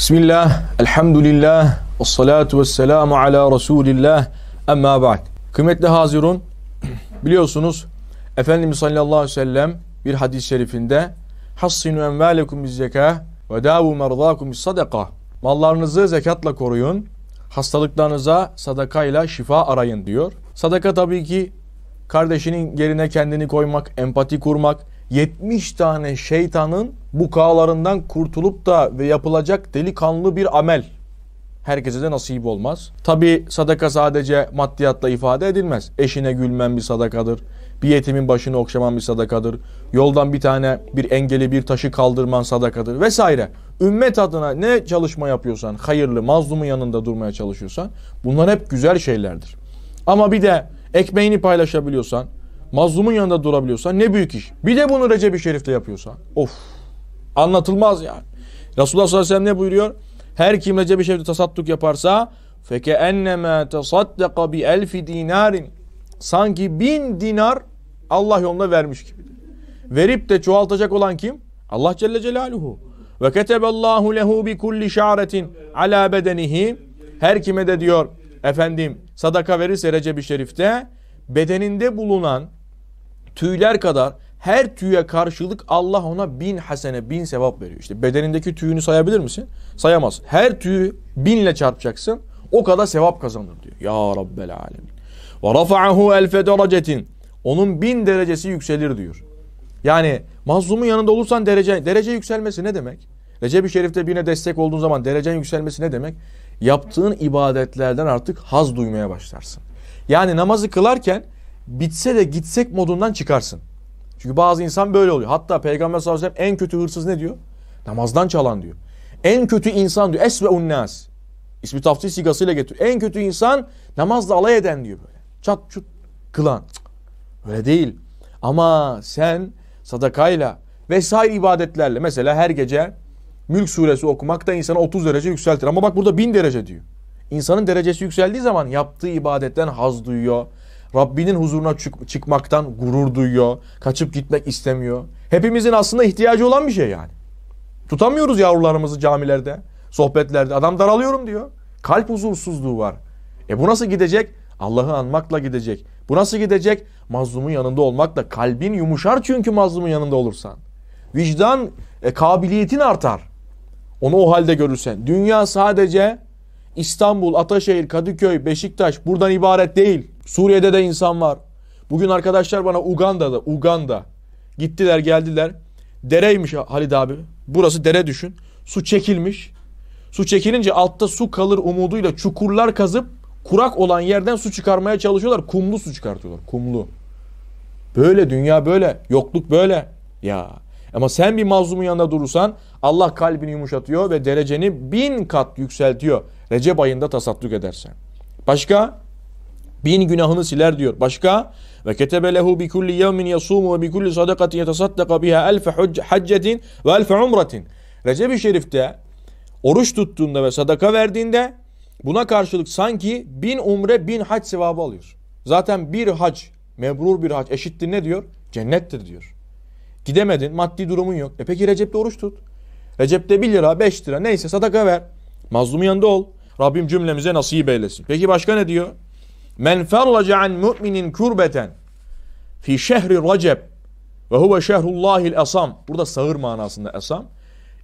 Bismillah, elhamdülillah, ve salatu ve selamu ala Resulillah, emma ba'd. Kıymetli Hazirun, biliyorsunuz Efendimiz sallallahu aleyhi ve sellem bir hadis-i şerifinde Hassinu envâlekum biz zekâ ve dâvû merdâkum biz sadaka. Mallarınızı zekatla koruyun, hastalıklarınıza sadakayla şifa arayın diyor. Sadaka tabii ki kardeşinin yerine kendini koymak, empati kurmak, 70 tane şeytanın bu kağlarından kurtulup da ve yapılacak delikanlı bir amel. Herkese de nasip olmaz. Tabi sadaka sadece maddiyatla ifade edilmez. Eşine gülmen bir sadakadır. Bir yetimin başını okşaman bir sadakadır. Yoldan bir tane bir engeli bir taşı kaldırman sadakadır vesaire. Ümmet adına ne çalışma yapıyorsan, hayırlı, mazlumun yanında durmaya çalışıyorsan bunlar hep güzel şeylerdir. Ama bir de ekmeğini paylaşabiliyorsan, mazlumun yanında durabiliyorsan ne büyük iş. Bir de bunu Recep-i Şerif'te yapıyorsan of anlatılmaz yani. Resulullah sallallahu aleyhi ve sellem ne buyuruyor? Her kim Recep-i Şerif'te tasadduk yaparsa feke enneme tasaddaka bi elfi dinarin sanki bin dinar Allah yolunda vermiş gibi. Verip de çoğaltacak olan kim? Allah Celle Celaluhu. Ve keteballahu lehu bi kulli şaretin ala bedenihi. Her kime de diyor efendim sadaka verirse Recep-i Şerif'te bedeninde bulunan tüyler kadar her tüye karşılık Allah ona bin hasene, bin sevap veriyor. İşte bedenindeki tüyünü sayabilir misin? Sayamaz. Her tüyü binle çarpacaksın. O kadar sevap kazanır diyor. Ya Rabbel Alemin. Ve rafa'ahu elfe derecetin. Onun bin derecesi yükselir diyor. Yani mazlumun yanında olursan derece, derece yükselmesi ne demek? Recep-i Şerif'te birine destek olduğun zaman derecen yükselmesi ne demek? Yaptığın ibadetlerden artık haz duymaya başlarsın. Yani namazı kılarken bitse de gitsek modundan çıkarsın. Çünkü bazı insan böyle oluyor. Hatta Peygamber sallallahu aleyhi ve sellem en kötü hırsız ne diyor? Namazdan çalan diyor. En kötü insan diyor. es ve unnas. İsmi tafsil sigasıyla getiriyor. En kötü insan namazla alay eden diyor böyle. Çat çut kılan. Öyle değil. Ama sen sadakayla vesaire ibadetlerle mesela her gece Mülk suresi okumak da insana 30 derece yükseltir. Ama bak burada 1000 derece diyor. İnsanın derecesi yükseldiği zaman yaptığı ibadetten haz duyuyor. Rabbinin huzuruna çık çıkmaktan gurur duyuyor. Kaçıp gitmek istemiyor. Hepimizin aslında ihtiyacı olan bir şey yani. Tutamıyoruz yavrularımızı camilerde, sohbetlerde. Adam daralıyorum diyor. Kalp huzursuzluğu var. E bu nasıl gidecek? Allah'ı anmakla gidecek. Bu nasıl gidecek? Mazlumun yanında olmakla. Kalbin yumuşar çünkü mazlumun yanında olursan. Vicdan e, kabiliyetin artar. Onu o halde görürsen. Dünya sadece İstanbul, Ataşehir, Kadıköy, Beşiktaş buradan ibaret değil. Suriye'de de insan var. Bugün arkadaşlar bana Uganda'da, Uganda gittiler geldiler. Dereymiş Halid abi. Burası dere düşün. Su çekilmiş. Su çekilince altta su kalır umuduyla çukurlar kazıp kurak olan yerden su çıkarmaya çalışıyorlar. Kumlu su çıkartıyorlar. Kumlu. Böyle dünya böyle. Yokluk böyle. Ya. Ama sen bir mazlumun yanında durursan Allah kalbini yumuşatıyor ve dereceni bin kat yükseltiyor. Recep ayında tasadduk edersen. Başka? Bin günahını siler diyor. Başka? Ve ketebe lehu bi kulli yevmin yasumu ve bi kulli sadakatin yetasaddaka biha elfe haccetin ve elfe umratin. Recep-i Şerif'te oruç tuttuğunda ve sadaka verdiğinde buna karşılık sanki bin umre bin hac sevabı alıyor. Zaten bir hac, mebrur bir hac eşittir ne diyor? Cennettir diyor. Gidemedin, maddi durumun yok. E peki Recep'te oruç tut. Recep'te cepte 1 lira 5 lira neyse sadaka ver. Mazlumun yanında ol. Rabbim cümlemize nasip eylesin. Peki başka ne diyor? Men ferraca an mu'minin kurbeten fi şehri Recep ve huve şehrullahil esam. Burada sağır manasında esam.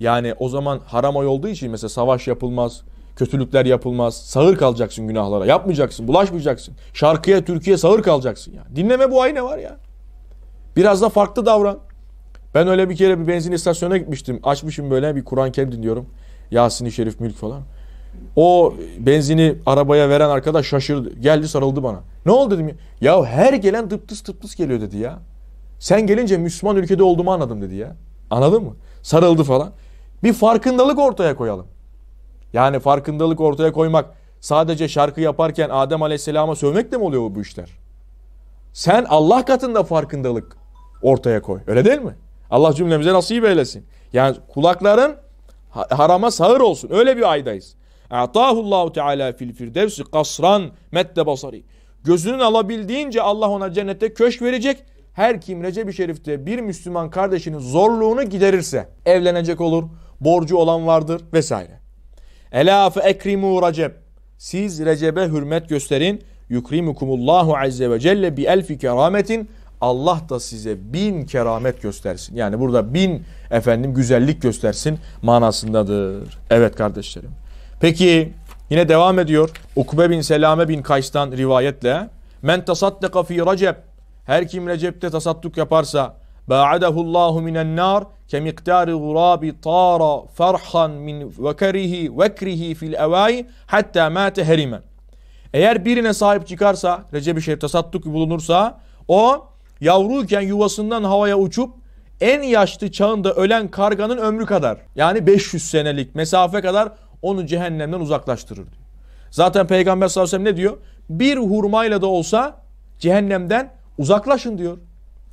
Yani o zaman harama ay olduğu için mesela savaş yapılmaz, kötülükler yapılmaz. Sağır kalacaksın günahlara. Yapmayacaksın, bulaşmayacaksın. Şarkıya, Türkiye sağır kalacaksın ya. Dinleme bu ay ne var ya? Biraz da farklı davran. Ben öyle bir kere bir benzin istasyonuna gitmiştim. Açmışım böyle bir Kur'an-ı Kerim dinliyorum. Yasin-i Şerif, Mülk falan. O benzini arabaya veren arkadaş şaşırdı. Geldi sarıldı bana. Ne oldu dedim. Ya her gelen dıptıs tıptıs geliyor dedi ya. Sen gelince Müslüman ülkede olduğumu anladım dedi ya. Anladın mı? Sarıldı falan. Bir farkındalık ortaya koyalım. Yani farkındalık ortaya koymak sadece şarkı yaparken Adem Aleyhisselam'a sövmekle mi oluyor bu işler? Sen Allah katında farkındalık ortaya koy. Öyle değil mi? Allah cümlemize nasip eylesin. Yani kulakların harama sağır olsun. Öyle bir aydayız. Atahullahu Teala fil firdevsi kasran mette basari. Gözünün alabildiğince Allah ona cennette köşk verecek. Her kim Recep-i Şerif'te bir Müslüman kardeşinin zorluğunu giderirse evlenecek olur, borcu olan vardır vesaire. Ela fe ekrimu Recep. Siz Recep'e hürmet gösterin. Yukrimukumullahu azze ve celle bi elfi kerametin Allah da size bin keramet göstersin. Yani burada bin efendim güzellik göstersin manasındadır. Evet kardeşlerim. Peki yine devam ediyor. Ukbe bin Selame bin Kays'tan rivayetle. Men tasaddaka fi recep. Her kim Recep'te tasadduk yaparsa ba'adahullahu minen nar kemiktari gurabi tara farhan min vekrihi vekrihi fil evai hatta mate herimen. Eğer birine sahip çıkarsa, Recep-i Şerif tasadduk bulunursa o yavruyken yuvasından havaya uçup en yaşlı çağında ölen karganın ömrü kadar yani 500 senelik mesafe kadar onu cehennemden uzaklaştırır diyor. Zaten Peygamber sallallahu aleyhi ve sellem ne diyor? Bir hurmayla da olsa cehennemden uzaklaşın diyor.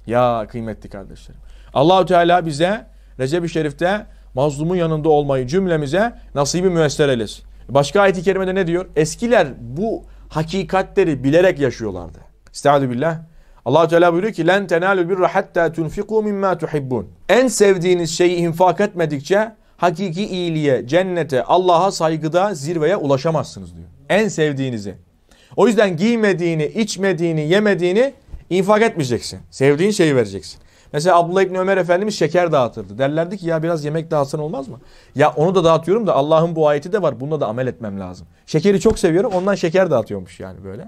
Ya kıymetli kardeşlerim. Allahü Teala bize Recep-i Şerif'te mazlumun yanında olmayı cümlemize nasibi müesser eylesin. Başka ayet-i kerimede ne diyor? Eskiler bu hakikatleri bilerek yaşıyorlardı. Estağfirullah. Allah Teala buyuruyor ki len tenalul birra hatta tunfiku mimma tuhibbun. En sevdiğiniz şeyi infak etmedikçe hakiki iyiliğe, cennete, Allah'a saygıda zirveye ulaşamazsınız diyor. En sevdiğinizi. O yüzden giymediğini, içmediğini, yemediğini infak etmeyeceksin. Sevdiğin şeyi vereceksin. Mesela Abdullah İbni Ömer Efendimiz şeker dağıtırdı. Derlerdi ki ya biraz yemek dağıtsan olmaz mı? Ya onu da dağıtıyorum da Allah'ın bu ayeti de var. Bununla da amel etmem lazım. Şekeri çok seviyorum ondan şeker dağıtıyormuş yani böyle.